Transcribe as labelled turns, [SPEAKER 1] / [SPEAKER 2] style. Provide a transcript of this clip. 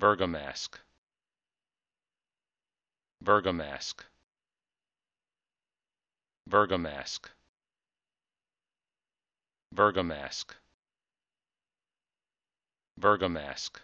[SPEAKER 1] Bergamask Bergamask Bergamask Bergamask Bergamask